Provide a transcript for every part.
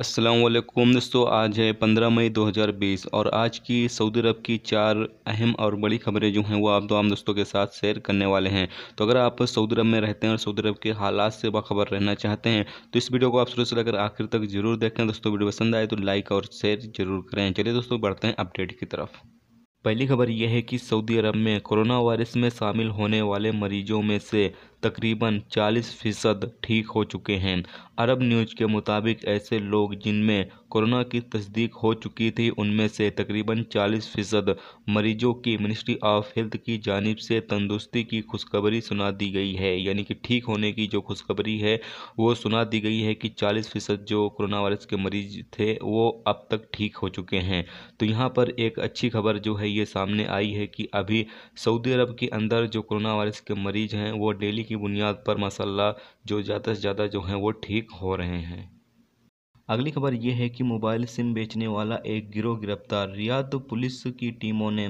असलम दोस्तों आज है 15 मई 2020 और आज की सऊदी अरब की चार अहम और बड़ी खबरें जो हैं वो आप दो आम दोस्तों के साथ शेयर करने वाले हैं तो अगर आप सऊदी अरब में रहते हैं और सऊदी अरब के हालात से बाखबर रहना चाहते हैं तो इस वीडियो को आप शुरू से लेकर आखिर तक जरूर देखें दोस्तों वीडियो पसंद आए तो लाइक और शेयर जरूर करें चलिए दोस्तों बढ़ते हैं अपडेट की तरफ पहली खबर यह है कि सऊदी अरब में कोरोना वायरस में शामिल होने वाले मरीजों में से तकरीबन 40 फीसद ठीक हो चुके हैं अरब न्यूज़ के मुताबिक ऐसे लोग जिनमें कोरोना की तस्दीक हो चुकी थी उनमें से तकरीबन 40 फीसद मरीजों की मिनिस्ट्री ऑफ हेल्थ की जानब से तंदुरुस्ती की खुशखबरी सुना दी गई है यानी कि ठीक होने की जो खुशखबरी है वो सुना दी गई है कि 40 फीसद जो कोरोना वायरस के मरीज थे वो अब तक ठीक हो चुके हैं तो यहाँ पर एक अच्छी खबर जो है ये सामने आई है कि अभी सऊदी अरब के अंदर जो कोरोना वायरस के मरीज हैं वो डेली की की बुनियाद पर माशाल्लाह जो ज़्यादा से ज़्यादा जो हैं वो ठीक हो रहे हैं अगली खबर यह है कि मोबाइल सिम बेचने वाला एक गिरोह गिरफ्तार रियाद पुलिस की टीमों ने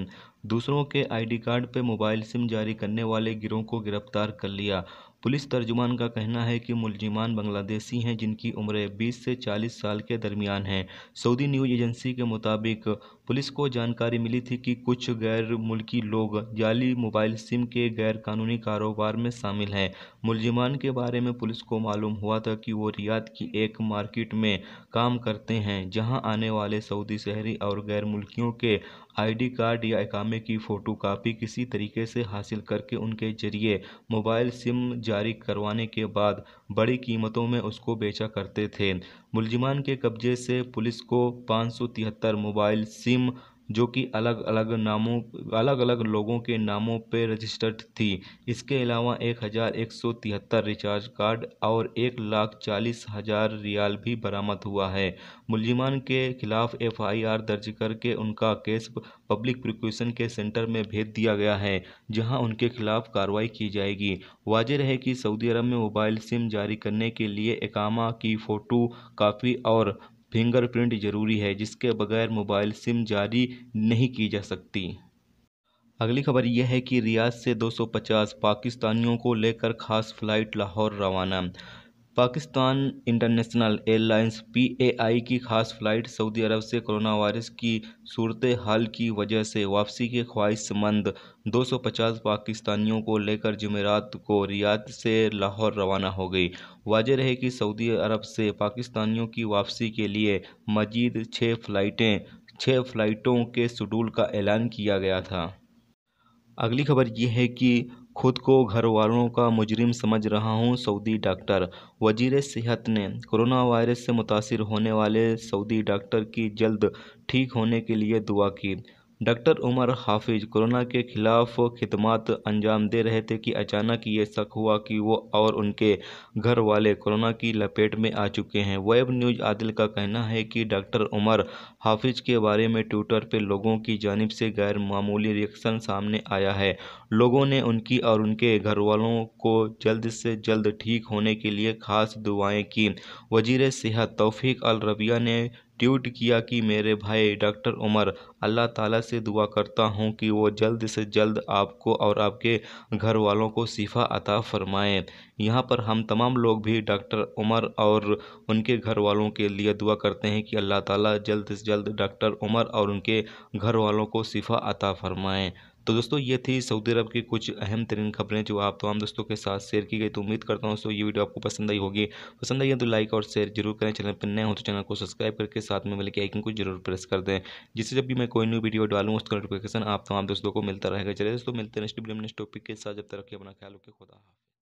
दूसरों के आईडी कार्ड पर मोबाइल सिम जारी करने वाले गिरोह को गिरफ्तार कर लिया पुलिस तर्जुमान का कहना है कि मुलजिमान बांग्लादेशी हैं जिनकी उम्र 20 से 40 साल के दरमियान है सऊदी न्यूज़ एजेंसी के मुताबिक पुलिस को जानकारी मिली थी कि कुछ गैर मुल्की लोग जाली मोबाइल सिम के गैर कानूनी कारोबार में शामिल हैं मुलजिमान के बारे में पुलिस को मालूम हुआ था कि वो रियाद की एक मार्केट में काम करते हैं जहाँ आने वाले सऊदी शहरी और गैर मुल्कियों के आईडी कार्ड या एकामे की फ़ोटोकॉपी किसी तरीके से हासिल करके उनके जरिए मोबाइल सिम जा जारी करवाने के बाद बड़ी कीमतों में उसको बेचा करते थे मुलजिमान के कब्जे से पुलिस को पाँच सौ तिहत्तर मोबाइल सिम जो कि अलग अलग नामों अलग अलग लोगों के नामों पर रजिस्टर्ड थी इसके अलावा एक हज़ार एक सौ तिहत्तर रिचार्ज कार्ड और एक लाख चालीस हज़ार रियाल भी बरामद हुआ है मुलजिमान के खिलाफ एफआईआर दर्ज करके उनका केस पब्लिक प्रिक्यूशन के सेंटर में भेज दिया गया है जहां उनके खिलाफ कार्रवाई की जाएगी वाजह है कि सऊदी अरब में मोबाइल सिम जारी करने के लिए एकामा की फ़ोटो कापी और फिंगरप्रिंट जरूरी है जिसके बगैर मोबाइल सिम जारी नहीं की जा सकती अगली खबर यह है कि रियाज से 250 पाकिस्तानियों को लेकर खास फ्लाइट लाहौर रवाना Pakistan international airlines P A I की खास फ्लाइट सऊदी अरब से कोरोना वायरस की सूरत हाल की वजह से वापसी के ख्वाहिशमंद 250 पाकिस्तानियों को लेकर जमेरात को रियाद से लाहौर रवाना हो गई वाजह रहे कि सऊदी अरब से पाकिस्तानियों की वापसी के लिए मजीद छः फ्लाइटें छः फ्लाइटों के शेड्यूल का ऐलान किया गया था अगली खबर ये है कि खुद को घर वालों का मुजरिम समझ रहा हूं सऊदी डॉक्टर वजीर सेहत ने कोरोना वायरस से मुतासर होने वाले सऊदी डॉक्टर की जल्द ठीक होने के लिए दुआ की डॉक्टर उमर हाफिज कोरोना के खिलाफ खिदमत अंजाम दे रहे थे कि अचानक ये शक हुआ कि वो और उनके घर वाले कोरोना की लपेट में आ चुके हैं वेब न्यूज आदिल का कहना है कि डॉक्टर उमर हाफिज के बारे में ट्विटर पर लोगों की जानब से गैर मामूली रिएक्शन सामने आया है लोगों ने उनकी और उनके घर वालों को जल्द से जल्द ठीक होने के लिए खास दुआएं की वजीर सेहत तोफीक अल रबिया ने ट्वीट किया कि मेरे भाई डॉक्टर उमर अल्लाह ताला से दुआ करता हूँ कि वो जल्द से जल्द आपको और आपके घर वालों को शिफा अता फरमाएँ यहाँ पर हम तमाम लोग भी डॉक्टर उमर और उनके घर वालों के लिए दुआ करते हैं कि अल्लाह ताला जल्द से जल्द डॉक्टर उमर और उनके घर वालों को शिफा अता फरमाएँ तो दोस्तों ये थी सऊदी अरब की कुछ अहम तरीन खबरें जो आप तमाम दोस्तों के साथ शेयर की गई तो उम्मीद करता हूँ दोस्तों ये वीडियो आपको पसंद आई होगी पसंद आई है तो लाइक और शेयर जरूर करें चैनल पर नए हो तो चैनल को सब्सक्राइब करके साथ में मिलकर आइकन को जरूर प्रेस कर दें जिससे जब भी मैं कोई न्यू वीडियो डालूँ उसका नोटिफिकेशन आप तमाम दोस्तों को मिलता रहेगा चले दोस्तों मिलते हैं नेक्स्ट वीडियो नेक्स्ट टॉपिक के साथ जब तक रखिए अपना ख्याल रखे खुदा